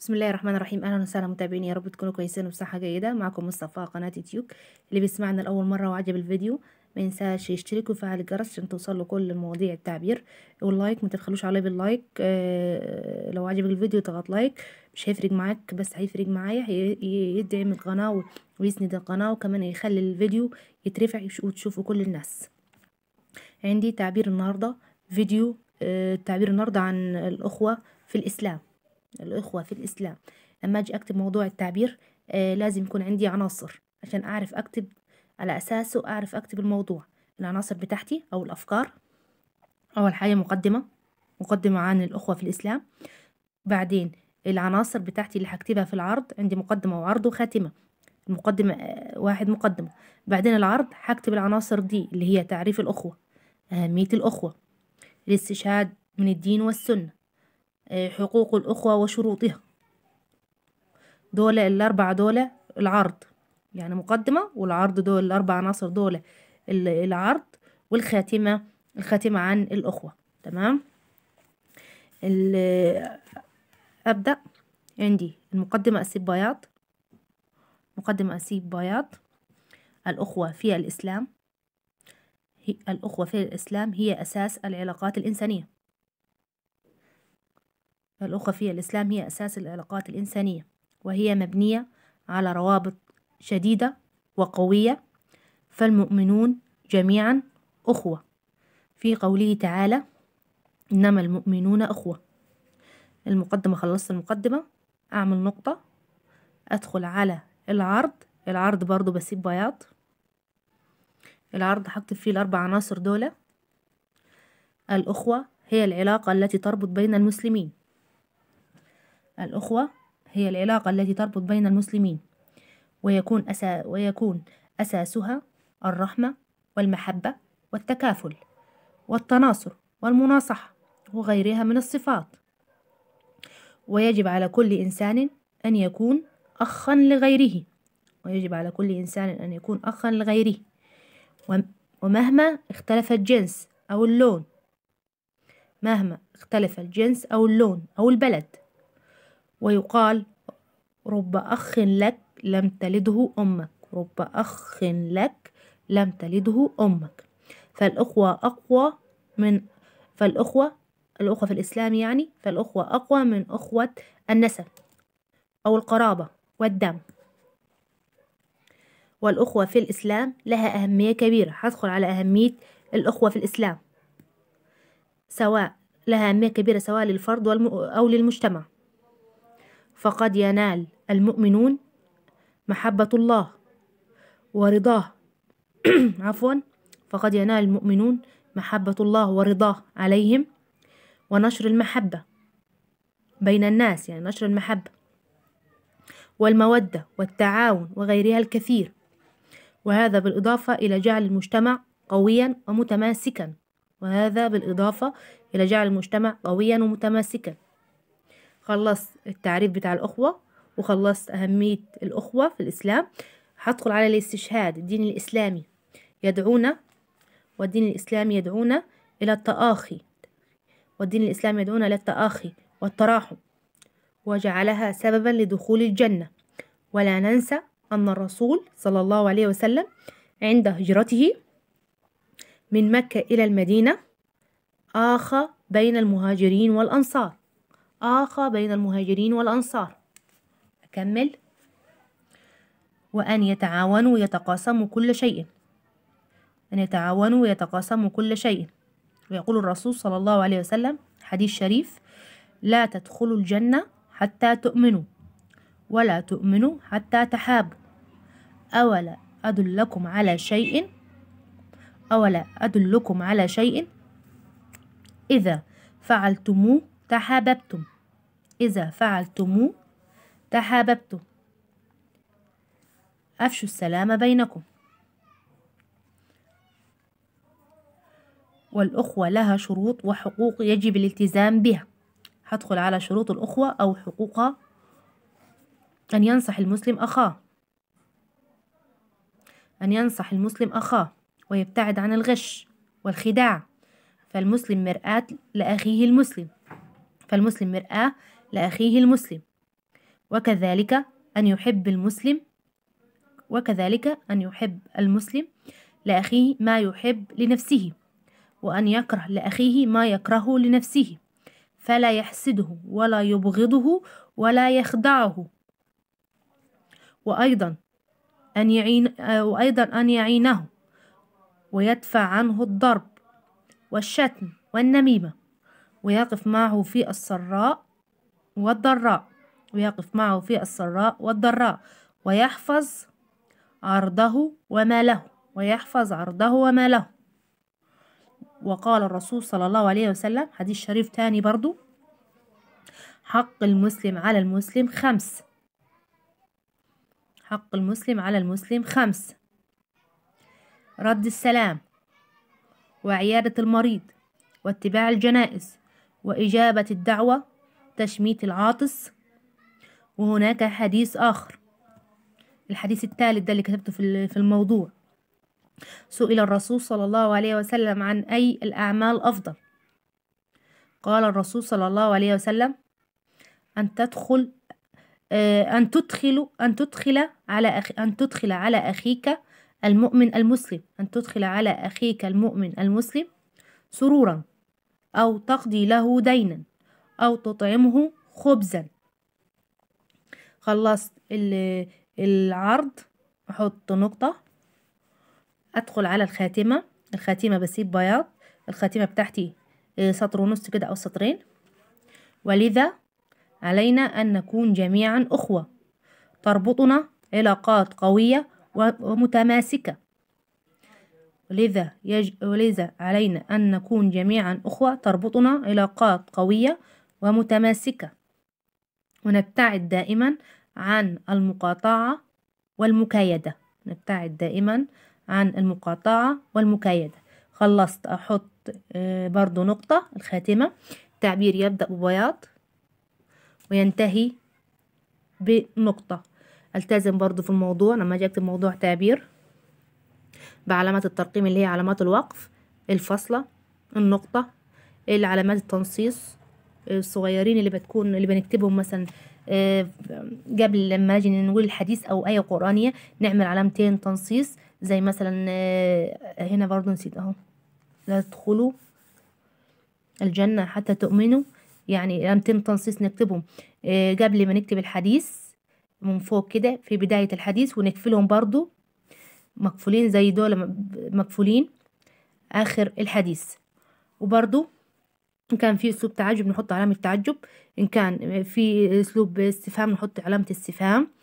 بسم الله الرحمن الرحيم اهلا وسهلا متابعيني يا رب تكونوا كويسين وبصحه جيده معكم مصطفى قناه يوتيوب اللي بيسمعنا لاول مره وعجب الفيديو ما ينساش يشترك ويفعل الجرس عشان توصل له كل المواضيع التعبير واللايك ما تبخلوش عليه باللايك آه لو عجبك الفيديو تضغط لايك مش هيفرق معاك بس هيفرق معايا يدعم القناه ويسند القناه وكمان يخلي الفيديو يترفع وتشوفه كل الناس عندي تعبير النهارده فيديو آه تعبير النهارده عن الاخوه في الاسلام الإخوة في الإسلام لما أجي أكتب موضوع التعبير آه لازم يكون عندي عناصر عشان أعرف أكتب على أساسه أعرف أكتب الموضوع العناصر بتاعتي أو الأفكار أول حاجة مقدمة مقدمة عن الأخوة في الإسلام بعدين العناصر بتاعتي اللي هكتبها في العرض عندي مقدمة وعرض وخاتمة المقدمة آه، واحد مقدمة بعدين العرض هكتب العناصر دي اللي هي تعريف الأخوة أهمية الأخوة الاستشهاد من الدين والسنة آه، حقوق الأخوة وشروطها دول الأربع دول العرض يعني مقدمة والعرض دول الأربع عناصر دول العرض والخاتمة الخاتمة عن الأخوة تمام أبدأ عندي المقدمة أسيب بياض مقدمة أسيب بياض الأخوة في الإسلام الأخوة في الإسلام هي أساس العلاقات الإنسانية الأخوة في الإسلام هي أساس العلاقات الإنسانية وهي مبنية على روابط شديدة وقوية فالمؤمنون جميعا أخوة في قوله تعالى إنما المؤمنون أخوة المقدمة خلصت المقدمة أعمل نقطة أدخل على العرض العرض برضو بسيب بياض العرض هكتب فيه الأربع عناصر دولة الأخوة هي العلاقة التي تربط بين المسلمين الأخوة هي العلاقة التي تربط بين المسلمين ويكون, أسا ويكون أساسها الرحمة والمحبة والتكافل والتناصر والمناصحة وغيرها من الصفات ويجب على كل إنسان أن يكون أخا لغيره ويجب على كل إنسان أن يكون أخا لغيره ومهما اختلف الجنس أو اللون مهما اختلف الجنس أو اللون أو البلد ويقال رب أخ لك لم تلده أمك رب أخ لك لم تلده أمك فالأخوة أقوى من فالأخوة الأخوة في الإسلام يعني فالأخوة أقوى من أخوة النسب أو القرابة والدم والأخوة في الإسلام لها أهمية كبيرة هدخل على أهمية الأخوة في الإسلام سواء لها أهمية كبيرة سواء للفرد أو للمجتمع فقد ينال المؤمنون محبة الله ورضاه عفوا فقد ينال المؤمنون محبة الله ورضاه عليهم ونشر المحبة بين الناس يعني نشر المحبة والمودة والتعاون وغيرها الكثير وهذا بالإضافة إلى جعل المجتمع قويا ومتماسكا وهذا بالإضافة إلى جعل المجتمع قويا ومتماسكا خلصت التعريف بتاع الأخوة وخلصت أهمية الأخوة في الإسلام هدخل على الاستشهاد الدين الإسلامي يدعونا والدين الإسلامي يدعونا إلى التآخي والدين الإسلامي يدعونا إلى التآخي والتراحم وجعلها سببا لدخول الجنة ولا ننسى أن الرسول صلى الله عليه وسلم عند هجرته من مكة إلى المدينة آخى بين المهاجرين والأنصار آخى بين المهاجرين والأنصار أكمل وأن يتعاونوا ويتقاسموا كل شيء أن يتعاونوا ويتقاسموا كل شيء ويقول الرسول صلى الله عليه وسلم حديث شريف لا تدخلوا الجنة حتى تؤمنوا ولا تؤمنوا حتى تحابوا أولا أدلكم على شيء أولا أدلكم على شيء إذا فعلتموه تحاببتم إذا فعلتموه تحاببتم أفشوا السلام بينكم والأخوة لها شروط وحقوق يجب الالتزام بها هدخل على شروط الأخوة أو حقوقها أن ينصح المسلم أخاه أن ينصح المسلم أخاه ويبتعد عن الغش والخداع فالمسلم مرآة لأخيه المسلم فالمسلم مرآة لأخيه المسلم وكذلك أن يحب المسلم وكذلك أن يحب المسلم لأخيه ما يحب لنفسه وأن يكره لأخيه ما يكرهه لنفسه فلا يحسده ولا يبغضه ولا يخدعه وأيضا أن يعين وأيضا أن يعينه ويدفع عنه الضرب والشتم والنميمة ويقف معه في السراء والضراء ويقف معه في السراء والضراء ويحفظ عرضه وماله ويحفظ عرضه وماله وقال الرسول صلى الله عليه وسلم حديث شريف تاني برضو حق المسلم على المسلم خمس حق المسلم على المسلم خمس رد السلام وعيادة المريض واتباع الجنائز وإجابة الدعوة تشميت العاطس وهناك حديث آخر الحديث الثالث ده اللي كتبته في الموضوع سئل الرسول صلى الله عليه وسلم عن أي الأعمال أفضل قال الرسول صلى الله عليه وسلم أن تدخل آه، أن تدخل أن تدخل على أن تدخل على أخيك المؤمن المسلم أن تدخل على أخيك المؤمن المسلم سرورا أو تقضي له دينا أو تطعمه خبزا خلصت العرض أحط نقطة أدخل على الخاتمة الخاتمة بسيب بياض الخاتمة بتاعتي آه، سطر ونص كده أو سطرين ولذا علينا أن نكون جميعا أخوة تربطنا علاقات قوية ومتماسكة ولذا, يج... ولذا علينا أن نكون جميعا أخوة تربطنا علاقات قوية ومتماسكة ونبتعد دائما عن المقاطعة والمكايدة نبتعد دائما عن المقاطعة والمكايدة خلصت أحط آه، برضو نقطة الخاتمة التعبير يبدأ ببياض وينتهي بنقطة التزم برضو في الموضوع لما اجي اكتب موضوع تعبير بعلامات الترقيم اللي هي علامات الوقف الفاصلة النقطة العلامات التنصيص الصغيرين اللي بتكون اللي بنكتبهم مثلا آه، قبل لما نجي نقول الحديث او ايه قرانيه نعمل علامتين تنصيص زي مثلا آه، هنا برضو نسيت اهو لا تدخلوا الجنه حتى تؤمنوا يعني علامتين تنصيص نكتبهم آه، قبل ما نكتب الحديث من فوق كده في بدايه الحديث ونكفلهم برضو مقفولين زي دول مقفولين آخر الحديث وبرضو إن كان في أسلوب تعجب نحط علامة تعجب إن كان في أسلوب استفهام نحط علامة استفهام